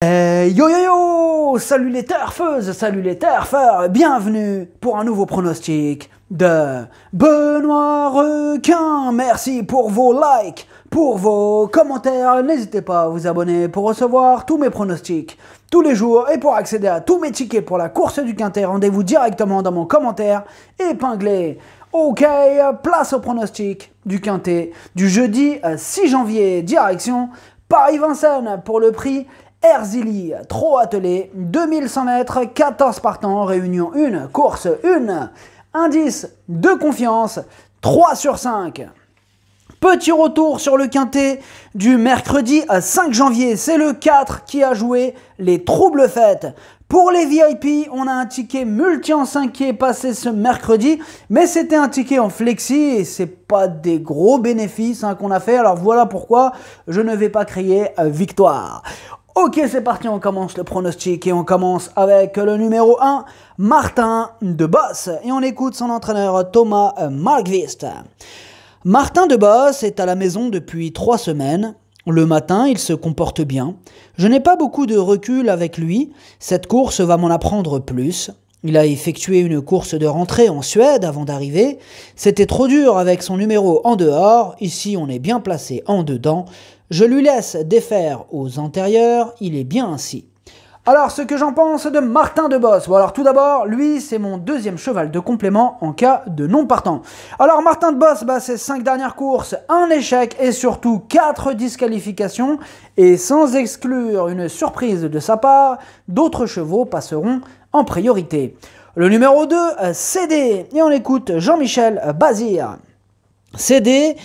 Hey, euh, yo yo yo Salut les terfeuses, salut les terfeurs, bienvenue pour un nouveau pronostic de Benoît Requin. Merci pour vos likes, pour vos commentaires. N'hésitez pas à vous abonner pour recevoir tous mes pronostics tous les jours et pour accéder à tous mes tickets pour la course du quintet, rendez-vous directement dans mon commentaire épinglé. Ok, place au pronostic du quintet du jeudi 6 euh, janvier, direction Paris-Vincennes pour le prix Erzili, trop attelé, 2100 mètres, 14 partants, réunion 1, course 1, indice de confiance, 3 sur 5. Petit retour sur le quintet du mercredi 5 janvier, c'est le 4 qui a joué les troubles fêtes. Pour les VIP, on a un ticket multi en 5 qui est passé ce mercredi, mais c'était un ticket en flexi et c'est pas des gros bénéfices hein, qu'on a fait. Alors voilà pourquoi je ne vais pas crier euh, victoire. Ok, c'est parti, on commence le pronostic et on commence avec le numéro 1, Martin de Boss. Et on écoute son entraîneur Thomas Markvist. Martin de Boss est à la maison depuis trois semaines. Le matin, il se comporte bien. Je n'ai pas beaucoup de recul avec lui. Cette course va m'en apprendre plus. Il a effectué une course de rentrée en Suède avant d'arriver. C'était trop dur avec son numéro en dehors. Ici, on est bien placé en dedans. Je lui laisse défaire aux antérieurs, il est bien ainsi. Alors, ce que j'en pense de Martin de Boss. alors tout d'abord, lui, c'est mon deuxième cheval de complément en cas de non-partant. Alors, Martin de Boss, bah, ses cinq dernières courses, un échec et surtout quatre disqualifications. Et sans exclure une surprise de sa part, d'autres chevaux passeront en priorité. Le numéro 2, CD. Et on écoute Jean-Michel Bazir. CD,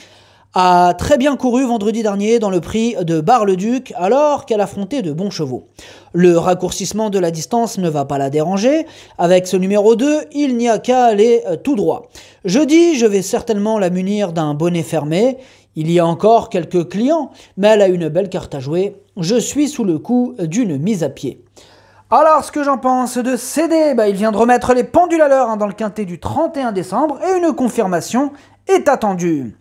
a très bien couru vendredi dernier dans le prix de Bar-le-Duc alors qu'elle affrontait de bons chevaux. Le raccourcissement de la distance ne va pas la déranger. Avec ce numéro 2, il n'y a qu'à aller euh, tout droit. Jeudi, je vais certainement la munir d'un bonnet fermé. Il y a encore quelques clients, mais elle a une belle carte à jouer. Je suis sous le coup d'une mise à pied. Alors, ce que j'en pense de CD, bah, il vient de remettre les pendules à l'heure hein, dans le quintet du 31 décembre et une confirmation est attendue.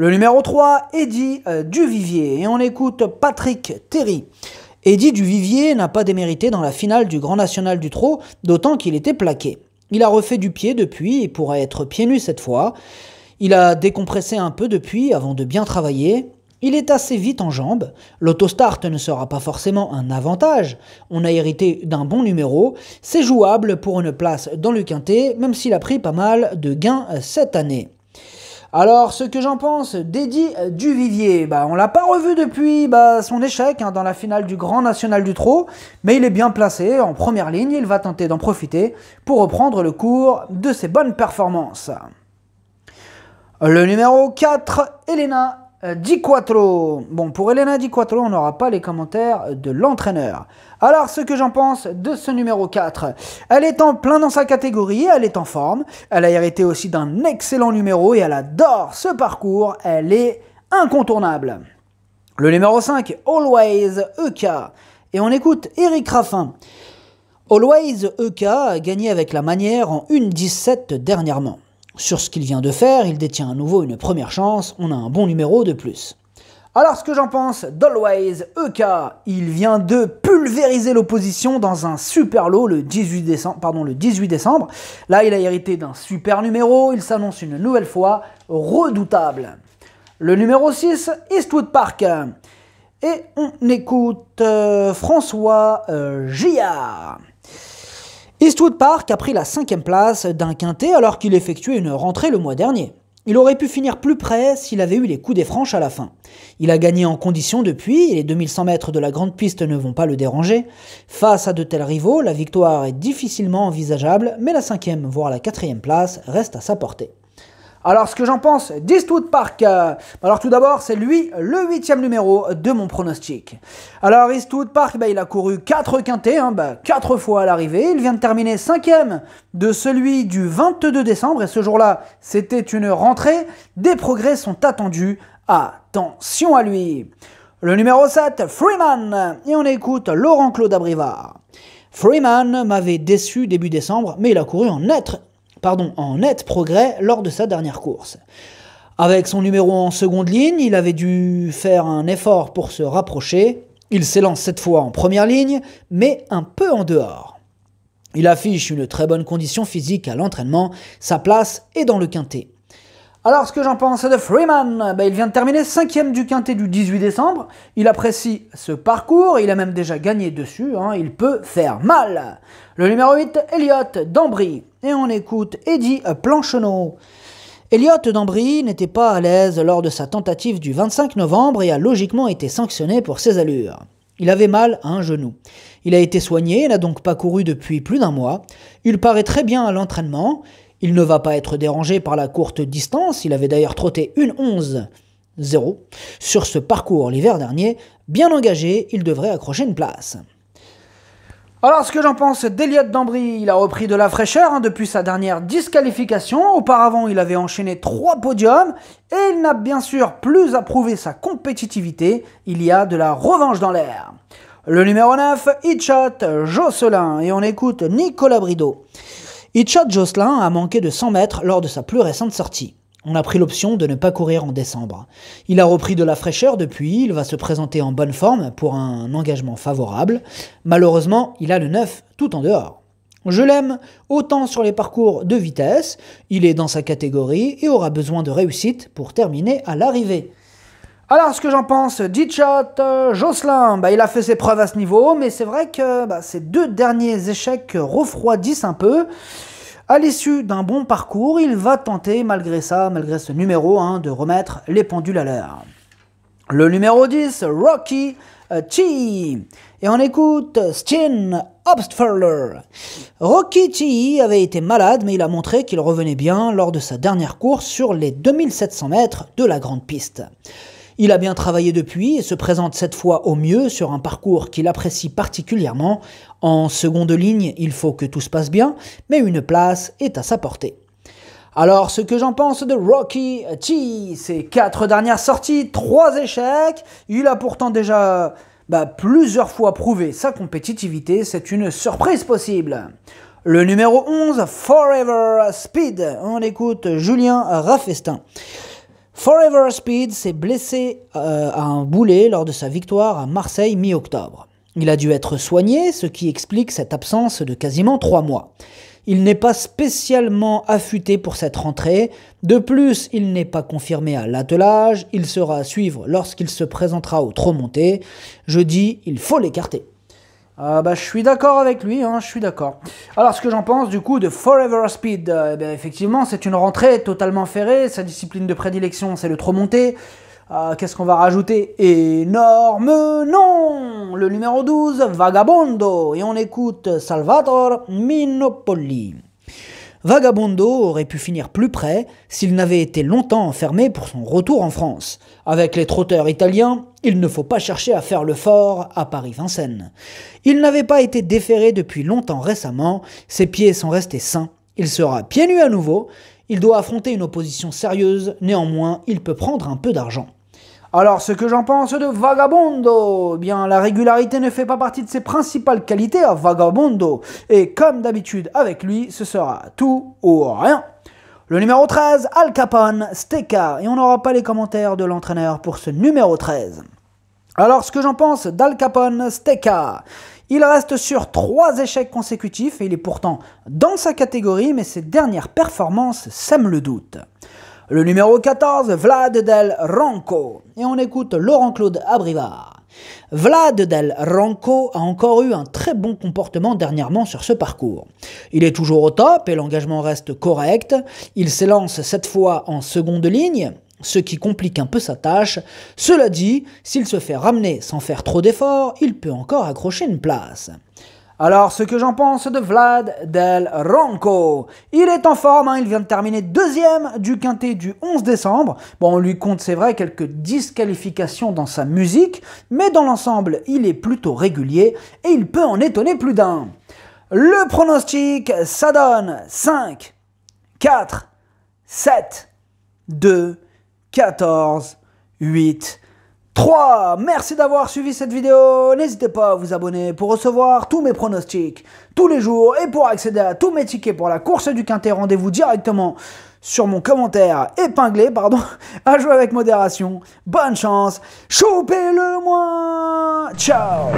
Le numéro 3, Eddie euh, Duvivier. Et on écoute Patrick Terry. Eddie Duvivier n'a pas démérité dans la finale du Grand National du Trot, d'autant qu'il était plaqué. Il a refait du pied depuis et pourra être pieds nus cette fois. Il a décompressé un peu depuis avant de bien travailler. Il est assez vite en jambes. L'autostart ne sera pas forcément un avantage. On a hérité d'un bon numéro. C'est jouable pour une place dans le quintet, même s'il a pris pas mal de gains euh, cette année. Alors, ce que j'en pense d'Eddy Duvivier, bah, on l'a pas revu depuis bah, son échec hein, dans la finale du Grand National du Trot, mais il est bien placé en première ligne, il va tenter d'en profiter pour reprendre le cours de ses bonnes performances. Le numéro 4, Elena euh, Di Bon, pour Elena Di Quattro, on n'aura pas les commentaires de l'entraîneur. Alors, ce que j'en pense de ce numéro 4. Elle est en plein dans sa catégorie, elle est en forme, elle a hérité aussi d'un excellent numéro et elle adore ce parcours, elle est incontournable. Le numéro 5, Always EK. Et on écoute Eric Raffin. Always EK a gagné avec la manière en 1-17 dernièrement. Sur ce qu'il vient de faire, il détient à nouveau une première chance, on a un bon numéro de plus. Alors ce que j'en pense d'Always EK, il vient de pulvériser l'opposition dans un super lot le 18 décembre. Pardon, le décembre. Là, il a hérité d'un super numéro, il s'annonce une nouvelle fois redoutable. Le numéro 6, Eastwood Park. Et on écoute euh, François euh, Gillard. Eastwood Park a pris la cinquième place d'un quintet alors qu'il effectuait une rentrée le mois dernier. Il aurait pu finir plus près s'il avait eu les coups des franches à la fin. Il a gagné en condition depuis, et les 2100 mètres de la grande piste ne vont pas le déranger. Face à de tels rivaux, la victoire est difficilement envisageable, mais la cinquième, voire la quatrième place, reste à sa portée. Alors, ce que j'en pense d'Eastwood Park. Euh, alors, tout d'abord, c'est lui le huitième numéro de mon pronostic. Alors, Eastwood Park, bah, il a couru 4 quintés, hein, 4 bah, fois à l'arrivée. Il vient de terminer 5 de celui du 22 décembre. Et ce jour-là, c'était une rentrée. Des progrès sont attendus. Attention à lui. Le numéro 7, Freeman. Et on écoute Laurent Claude Abrivard. Freeman m'avait déçu début décembre, mais il a couru en être pardon, en net progrès lors de sa dernière course. Avec son numéro en seconde ligne, il avait dû faire un effort pour se rapprocher. Il s'élance cette fois en première ligne, mais un peu en dehors. Il affiche une très bonne condition physique à l'entraînement, sa place est dans le quintet. Alors, ce que j'en pense de Freeman ben, Il vient de terminer 5 du quintet du 18 décembre. Il apprécie ce parcours, il a même déjà gagné dessus, hein, il peut faire mal. Le numéro 8, Elliott Dambry. Et on écoute Eddie Plancheneau. Elliott Dambry n'était pas à l'aise lors de sa tentative du 25 novembre et a logiquement été sanctionné pour ses allures. Il avait mal à un genou. Il a été soigné et n'a donc pas couru depuis plus d'un mois. Il paraît très bien à l'entraînement. Il ne va pas être dérangé par la courte distance, il avait d'ailleurs trotté une 11 0 sur ce parcours l'hiver dernier, bien engagé, il devrait accrocher une place. Alors ce que j'en pense d'Eliott Dambry, il a repris de la fraîcheur hein, depuis sa dernière disqualification. Auparavant, il avait enchaîné trois podiums et il n'a bien sûr plus à prouver sa compétitivité. Il y a de la revanche dans l'air. Le numéro 9, Hitchat Jocelyn, et on écoute Nicolas Brideau. It Jocelyn a manqué de 100 mètres lors de sa plus récente sortie. On a pris l'option de ne pas courir en décembre. Il a repris de la fraîcheur depuis, il va se présenter en bonne forme pour un engagement favorable. Malheureusement, il a le 9 tout en dehors. Je l'aime autant sur les parcours de vitesse, il est dans sa catégorie et aura besoin de réussite pour terminer à l'arrivée. Alors, ce que j'en pense, Ditchot, euh, Jocelyn, bah, il a fait ses preuves à ce niveau, mais c'est vrai que bah, ces deux derniers échecs refroidissent un peu. À l'issue d'un bon parcours, il va tenter, malgré ça, malgré ce numéro, hein, de remettre les pendules à l'heure. Le numéro 10, Rocky euh, Chi. Et on écoute Steen Obstferler. Rocky Chi avait été malade, mais il a montré qu'il revenait bien lors de sa dernière course sur les 2700 mètres de la grande piste. Il a bien travaillé depuis et se présente cette fois au mieux sur un parcours qu'il apprécie particulièrement. En seconde ligne, il faut que tout se passe bien, mais une place est à sa portée. Alors, ce que j'en pense de Rocky T, ses quatre dernières sorties, trois échecs, il a pourtant déjà bah, plusieurs fois prouvé sa compétitivité, c'est une surprise possible. Le numéro 11, Forever Speed, on écoute Julien Raffestin. Forever Speed s'est blessé euh, à un boulet lors de sa victoire à Marseille mi-octobre. Il a dû être soigné, ce qui explique cette absence de quasiment trois mois. Il n'est pas spécialement affûté pour cette rentrée. De plus, il n'est pas confirmé à l'attelage. Il sera à suivre lorsqu'il se présentera au trop monté. Je dis, il faut l'écarter. Ah, bah, je suis d'accord avec lui, hein, je suis d'accord. Alors, ce que j'en pense du coup de Forever Speed, euh, eh effectivement, c'est une rentrée totalement ferrée. Sa discipline de prédilection, c'est le trop monté. Euh, qu'est-ce qu'on va rajouter Énorme nom Le numéro 12, Vagabondo. Et on écoute Salvador Minopoli. Vagabondo aurait pu finir plus près s'il n'avait été longtemps enfermé pour son retour en France. Avec les trotteurs italiens, il ne faut pas chercher à faire le fort à Paris-Vincennes. Il n'avait pas été déféré depuis longtemps récemment, ses pieds sont restés sains, il sera pieds nus à nouveau, il doit affronter une opposition sérieuse, néanmoins il peut prendre un peu d'argent. Alors ce que j'en pense de Vagabondo eh Bien, la régularité ne fait pas partie de ses principales qualités à Vagabondo, et comme d'habitude avec lui, ce sera tout ou rien. Le numéro 13, Al Capone, Steka. Et on n'aura pas les commentaires de l'entraîneur pour ce numéro 13. Alors, ce que j'en pense d'Al Capone Steka. Il reste sur trois échecs consécutifs et il est pourtant dans sa catégorie, mais ses dernières performances sèment le doute. Le numéro 14, Vlad Del Ronco. Et on écoute Laurent-Claude Abrivard. Vlad Del Ronco a encore eu un très bon comportement dernièrement sur ce parcours. Il est toujours au top et l'engagement reste correct. Il s'élance cette fois en seconde ligne, ce qui complique un peu sa tâche. Cela dit, s'il se fait ramener sans faire trop d'efforts, il peut encore accrocher une place. Alors, ce que j'en pense de Vlad Del Ronco. Il est en forme, hein, il vient de terminer deuxième du quintet du 11 décembre. Bon, on lui compte, c'est vrai, quelques disqualifications dans sa musique, mais dans l'ensemble, il est plutôt régulier et il peut en étonner plus d'un. Le pronostic, ça donne 5, 4, 7, 2, 14, 8, 3. Merci d'avoir suivi cette vidéo. N'hésitez pas à vous abonner pour recevoir tous mes pronostics tous les jours et pour accéder à tous mes tickets pour la course du quintet, rendez-vous directement sur mon commentaire épinglé, pardon, à jouer avec modération. Bonne chance, chopez-le moi Ciao